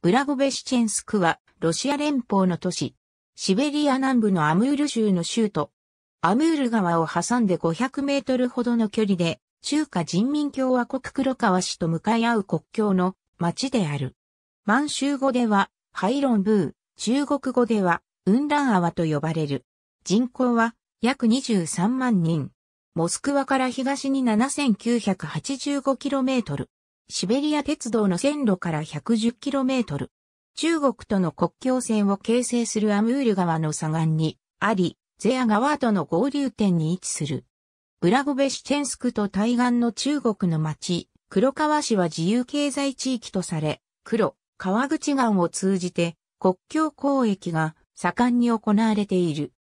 ブラゴベシチェンスクは、ロシア連邦の都市、シベリア南部のアムール州の州都、アムール川を挟んで500メートルほどの距離で、中華人民共和国黒川市と向かい合う国境の町である。満州語では、ハイロンブー、中国語では、ウンラン川と呼ばれる。人口は、約23万人。モスクワから東に 7985km、シベリア鉄道の線路から 110km。中国との国境線を形成するアムール川の左岸にあり、ゼア川との合流点に位置する。ブラゴベシチェンスクと対岸の中国の町、黒川市は自由経済地域とされ、黒、川口岸を通じて国境交易が盛んに行われている。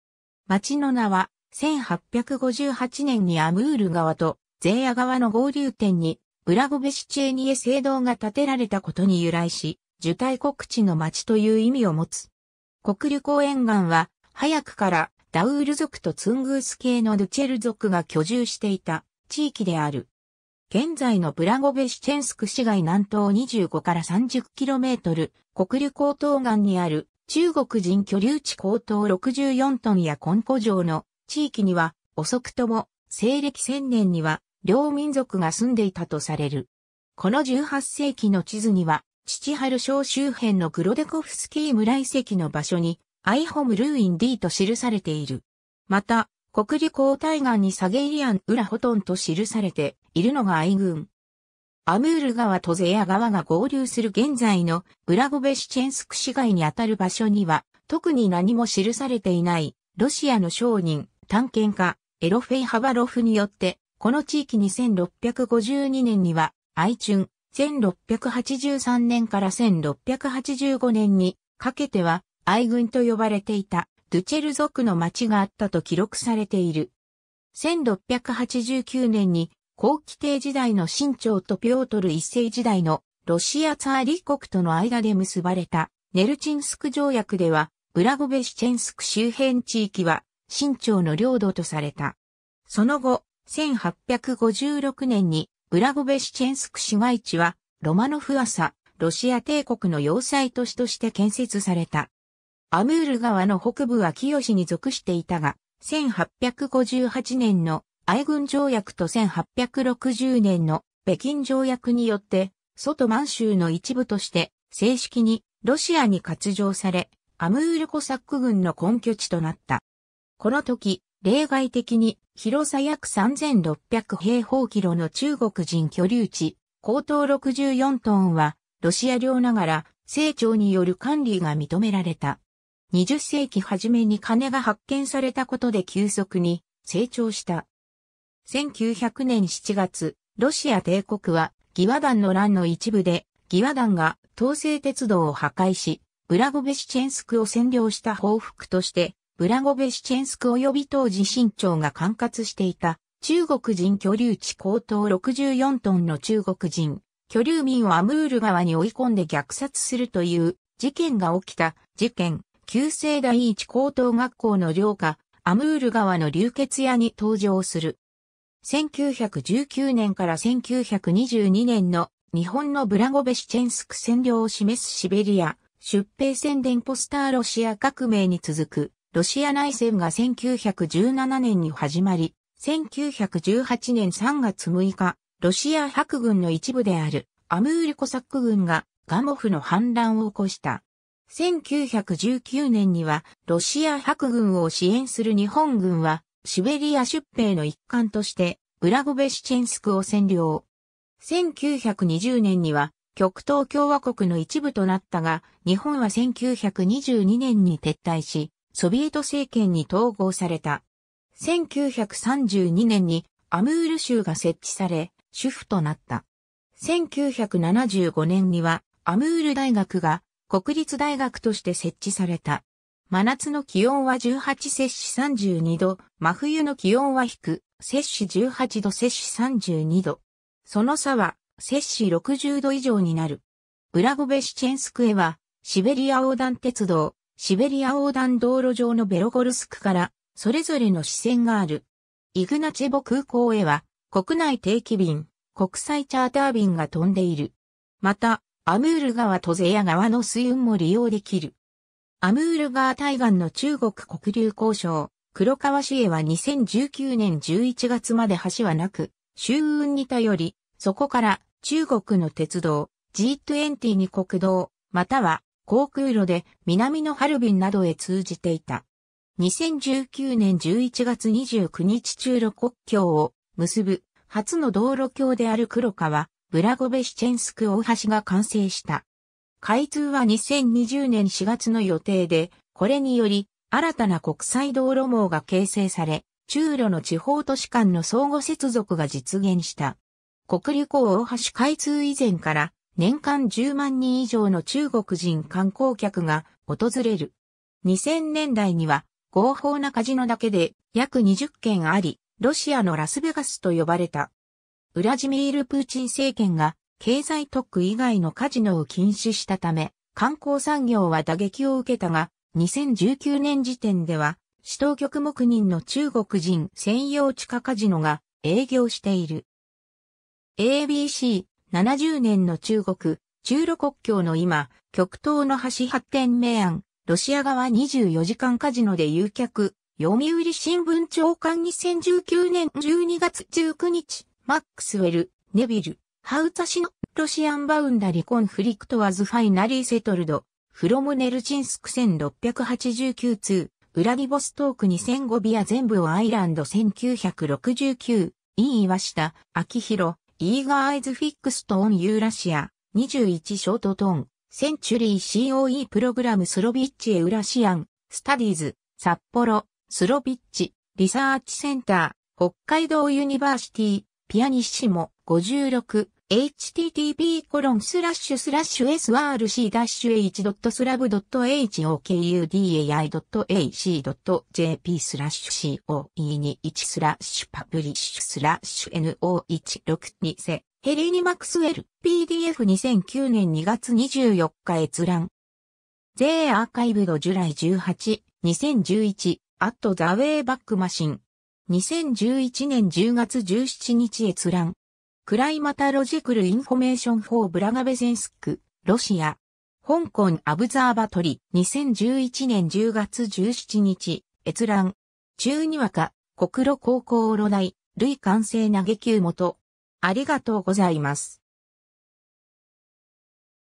町の名は1858年にアムール川とゼア川の合流点にブラゴベシチェーニエ聖堂が建てられたことに由来し、受胎国地の町という意味を持つ。国流公園岸は、早くからダウール族とツングース系のドゥチェル族が居住していた地域である。現在のブラゴベシチェンスク市街南東25から 30km、国流高等岸にある中国人居留地高等64トンや根古城の地域には遅くとも西暦1000年には両民族が住んでいたとされる。この18世紀の地図には、父春省周辺のグロデコフスキー村遺跡の場所に、アイホムルーイン D と記されている。また、国立交対岸にサゲイリアン・ウラホトンと記されているのがアイ軍。アムール川とゼヤ川が合流する現在のブラゴベシチェンスク市街にあたる場所には、特に何も記されていない、ロシアの商人、探検家、エロフェイ・ハバロフによってこの地域に1652年には、愛春、1683年から1685年にかけては、愛軍と呼ばれていた、ドゥチェル族の町があったと記録されている。1689年に、後期帝時代の新朝とピョートル一世時代のロシアツァーリ国との間で結ばれたネルチンスク条約では、ブラゴベシチェンスク周辺地域は新朝の領土とされた。その後、1856年にブラゴベシチェンスク市街地はロマノフアサ、ロシア帝国の要塞都市として建設された。アムール川の北部は清に属していたが、1858年の愛軍条約と1860年の北京条約によって、外満州の一部として正式にロシアに割譲され、アムールコサック軍の根拠地となった。この時、例外的に広さ約3600平方キロの中国人居留地、高等64トンはロシア領ながら成長による管理が認められた。20世紀初めに金が発見されたことで急速に成長した。1900年7月、ロシア帝国はギワ団の乱の一部でギワ団が東西鉄道を破壊し、ブラゴベシチェンスクを占領した報復としてブラゴベシチェンスク及び当時新朝が管轄していた中国人居留地高等64トンの中国人居留民をアムール川に追い込んで虐殺するという事件が起きた事件旧世第一高等学校の寮下アムール川の流血屋に登場する。1919年から1922年の日本のブラゴベシチェンスク占領を示すシベリア出兵宣伝ポスターロシア革命に続くロシア内戦が1917年に始まり、1918年3月6日、ロシア白軍の一部であるアムールコサック軍がガモフの反乱を起こした。1919年にはロシア白軍を支援する日本軍はシベリア出兵の一環としてブラゴベシチェンスクを占領。1920年には極東共和国の一部となったが、日本は1922年に撤退し、ソビエト政権に統合された。1932年にアムール州が設置され、主婦となった。1975年にはアムール大学が国立大学として設置された。真夏の気温は18摂氏32度、真冬の気温は低、摂氏18度摂氏32度。その差は摂氏60度以上になる。ブラゴベシチェンスクエはシベリア横断鉄道、シベリア横断道路上のベロゴルスクからそれぞれの支線がある。イグナチェボ空港へは国内定期便、国際チャーター便が飛んでいる。また、アムール川とゼヤ川の水運も利用できる。アムール川対岸の中国国流交渉、黒川市へは2019年11月まで橋はなく、周運に頼り、そこから中国の鉄道、G20 に国道、または航空路で南のハルビンなどへ通じていた。2019年11月29日中路国境を結ぶ初の道路橋である黒川、ブラゴベシチェンスク大橋が完成した。開通は2020年4月の予定で、これにより新たな国際道路網が形成され、中路の地方都市間の相互接続が実現した。国立行大橋開通以前から年間10万人以上の中国人観光客が訪れる。2000年代には合法なカジノだけで約20件あり、ロシアのラスベガスと呼ばれた。ウラジミール・プーチン政権が経済特区以外のカジノを禁止したため、観光産業は打撃を受けたが、2019年時点では、市当局目人の中国人専用地下カジノが営業している。ABC 70年の中国、中路国境の今、極東の橋発展明暗、ロシア側24時間カジノで誘客、読売新聞長官2019年12月19日、マックスウェル、ネビル、ハウザシノ、ロシアンバウンダリコンフリクトワズファイナリーセトルド、フロムネルチンスク1689通、ウラディボストーク2005ビア全部をアイランド1969、イ員岩下、秋広、Eager Eyes Fixed on Eurasia 21ショートトーン、センチュリー COE プログラムスロビッチエウラシアン、スタディーズ、札幌、スロビッチ、リサーチセンター、北海道ユニバーシティ、ピアニッシモ、56、h t t p s r c h s l a b h o k u d a i a c j p スラッシュ coe21 スラッシュパブリッシュスラッシュ no162 セヘリーニ・マクスウェル PDF2009 年2月24日閲覧 They Archived July 18 2011 At the Way Back Machine 2011年10月17日閲覧クライマタロジクルインフォメーションフォーブラガベゼンスク、ロシア。香港アブザーバトリ、2011年10月17日、閲覧。中にわか、国路高校おろない、類完成投げ球元。ありがとうございます。